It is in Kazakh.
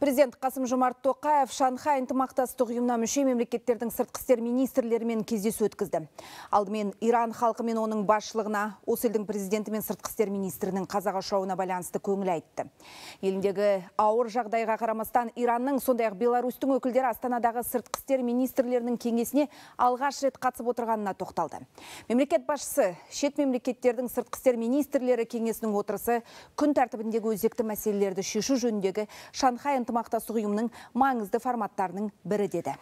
Президент Қасым Жомарт Тоқаев Шанхай ынтымақтастық ұйымына мүше мемлекеттердің сыртқы істер министрлерімен кездесу өткізді. Алдымен Иран халқы мен оның басшылығына осы елдің президенті мен сыртқы істер министрінің қазақ ұшауына байланысты көңіл айтты. Еліндегі ауыр жағдайға қарамастан Иранның сондай-ақ Беларусьтің өкілдері Астанадағы сыртқы істер министрлерінің кеңесіне алғаш рет қатысып отырғанына тоқталды. Мемлекет басшысы шет мемлекеттердің сыртқы істер министрлері кеңесінің отырысы күн тәртібіндегі өзекті мәселелерді шешу жөніндегі Шанхай ынтымақтастық ұйымының маңызды форматтарының бірі деді